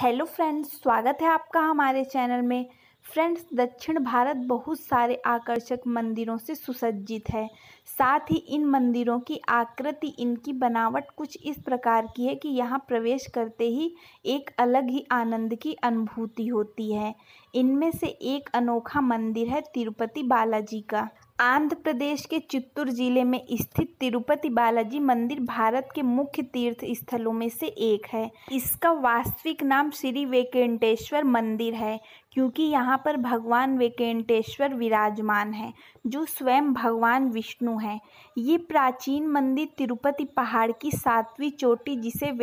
hello friends स्वागत है आपका हमारे चैनल में फ्रेंड्स दक्षिण भारत बहुत सारे आकर्षक मंदिरों से सुसज्जित है साथ ही इन मंदिरों की आकृति इनकी बनावट कुछ इस प्रकार की है कि यहाँ प्रवेश करते ही एक अलग ही आनंद की अनुभूति होती है इनमें से एक अनोखा मंदिर है तिरुपति बालाजी का आंध्र प्रदेश के चित्तूर जिले में स्थित तिरुपति बालाजी मंदिर भारत के मुख्य तीर्थ स्थलों में से एक है इसका वास्तविक नाम श्री वेकेंटेश्वर मंदिर है क्योंकि यहाँ पर भगवान वेकेंटेश्वर विराजमान है जो स्वयं भगवान विष्णु है ये प्राचीन मंदिर तिरुपति पहाड़ की सातवीं चोटी जिसे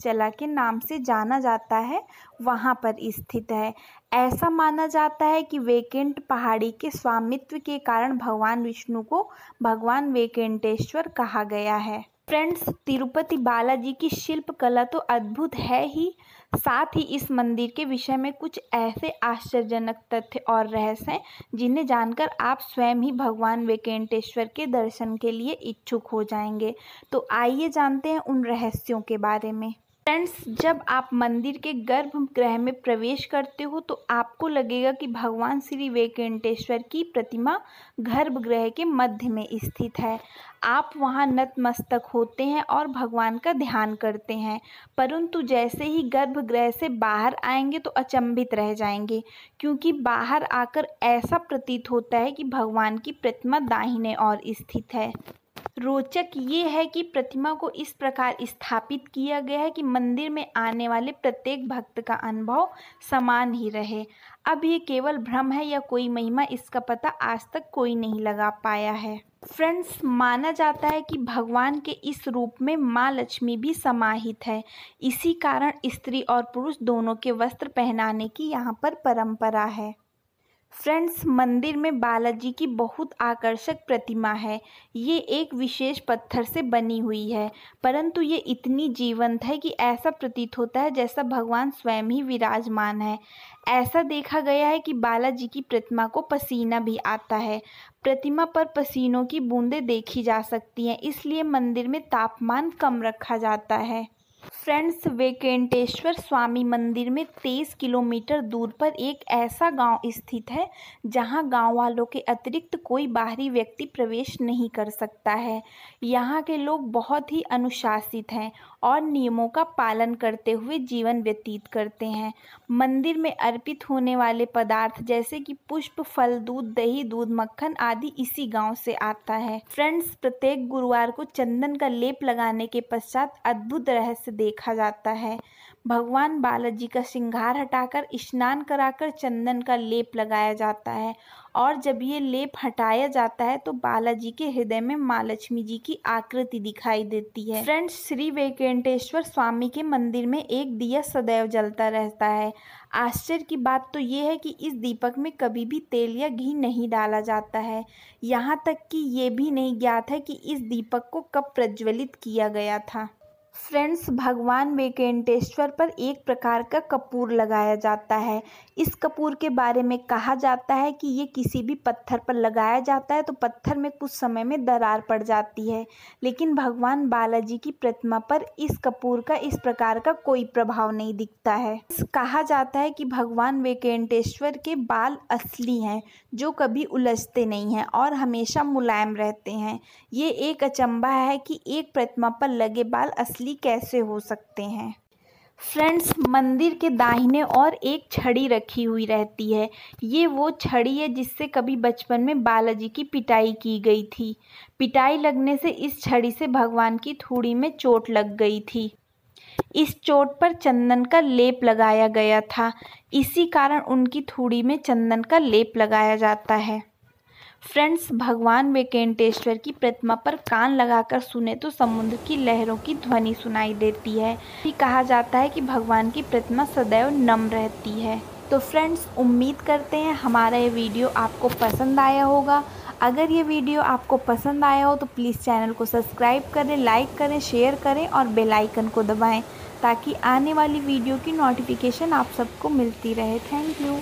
चला के नाम से जाना जाता है वहाँ पर स्थित है ऐसा माना जाता है कि वेकेंट पहाड़ी के स्वामित्व के कारण भगवान विष्णु को भगवान वेकेंटेश्वर कहा गया है फ्रेंड्स तिरुपति बालाजी की शिल्प कला तो अद्भुत है ही साथ ही इस मंदिर के विषय में कुछ ऐसे आश्चर्यजनक तथ्य और रहस्य हैं जिन्हें जानकर आप स्वयं ही भगवान वेकेंटेश्वर के दर्शन के लिए इच्छुक हो जाएंगे तो आइए जानते हैं उन रहस्यों के बारे में फ्रेंड्स जब आप मंदिर के गर्भगृह में प्रवेश करते हो तो आपको लगेगा कि भगवान श्री वेंकटेश्वर की प्रतिमा गर्भगृह के मध्य में स्थित है आप वहाँ नतमस्तक होते हैं और भगवान का ध्यान करते हैं परंतु जैसे ही गर्भगृह से बाहर आएंगे तो अचंभित रह जाएंगे क्योंकि बाहर आकर ऐसा प्रतीत होता है कि भगवान की प्रतिमा दाहिने और स्थित है रोचक ये है कि प्रतिमा को इस प्रकार स्थापित किया गया है कि मंदिर में आने वाले प्रत्येक भक्त का अनुभव समान ही रहे अब ये केवल भ्रम है या कोई महिमा इसका पता आज तक कोई नहीं लगा पाया है फ्रेंड्स माना जाता है कि भगवान के इस रूप में माँ लक्ष्मी भी समाहित है इसी कारण स्त्री और पुरुष दोनों के वस्त्र पहनाने की यहाँ पर परंपरा है फ्रेंड्स मंदिर में बालाजी की बहुत आकर्षक प्रतिमा है ये एक विशेष पत्थर से बनी हुई है परंतु ये इतनी जीवंत है कि ऐसा प्रतीत होता है जैसा भगवान स्वयं ही विराजमान है ऐसा देखा गया है कि बालाजी की प्रतिमा को पसीना भी आता है प्रतिमा पर पसीनों की बूंदें देखी जा सकती हैं इसलिए मंदिर में तापमान कम रखा जाता है फ्रेंड्स वेकेंटेश्वर स्वामी मंदिर में तेईस किलोमीटर दूर पर एक ऐसा गांव स्थित है जहां गांव वालों के अतिरिक्त कोई बाहरी व्यक्ति प्रवेश नहीं कर सकता है यहां के लोग बहुत ही अनुशासित हैं और नियमों का पालन करते हुए जीवन व्यतीत करते हैं मंदिर में अर्पित होने वाले पदार्थ जैसे कि पुष्प फल दूध दही दूध मक्खन आदि इसी गाँव से आता है फ्रेंड्स प्रत्येक गुरुवार को चंदन का लेप लगाने के पश्चात अद्भुत रहस्य देख देखा जाता है भगवान बालाजी का श्रृंगार हटाकर स्नान कराकर चंदन का लेप लगाया जाता है और जब ये लेप हटाया जाता है तो बालाजी के हृदय में माँ लक्ष्मी जी की आकृति दिखाई देती है फ्रेंड्स श्री वेंकटेश्वर स्वामी के मंदिर में एक दिया सदैव जलता रहता है आश्चर्य की बात तो ये है कि इस दीपक में कभी भी तेल या घी नहीं डाला जाता है यहाँ तक कि ये भी नहीं ज्ञात है कि इस दीपक को कब प्रज्वलित किया गया था फ्रेंड्स भगवान वेकेंटेश्वर पर एक प्रकार का कपूर लगाया जाता है इस कपूर के बारे में कहा जाता है कि ये किसी भी पत्थर पर लगाया जाता है तो पत्थर में कुछ समय में दरार पड़ जाती है लेकिन भगवान बालाजी की प्रतिमा पर इस कपूर का इस प्रकार का कोई प्रभाव नहीं दिखता है कहा जाता है कि भगवान वेकेंटेश्वर के बाल असली हैं जो कभी उलझते नहीं हैं और हमेशा मुलायम रहते हैं ये एक अचंबा है कि एक प्रतिमा पर लगे बाल असली असली कैसे हो सकते हैं फ्रेंड्स मंदिर के दाहिने और एक छड़ी रखी हुई रहती है ये वो छड़ी है जिससे कभी बचपन में बालाजी की पिटाई की गई थी पिटाई लगने से इस छड़ी से भगवान की थूड़ी में चोट लग गई थी इस चोट पर चंदन का लेप लगाया गया था इसी कारण उनकी थूड़ी में चंदन का लेप लगाया जाता है फ्रेंड्स भगवान वेकेंटेश्वर की प्रतिमा पर कान लगाकर सुने तो समुद्र की लहरों की ध्वनि सुनाई देती है भी कहा जाता है कि भगवान की प्रतिमा सदैव नम रहती है तो फ्रेंड्स उम्मीद करते हैं हमारा ये वीडियो आपको पसंद आया होगा अगर ये वीडियो आपको पसंद आया हो तो प्लीज़ चैनल को सब्सक्राइब करें लाइक करें शेयर करें और बेल आइकन को दबाएं ताकि आने वाली वीडियो की नोटिफिकेशन आप सबको मिलती रहे थैंक यू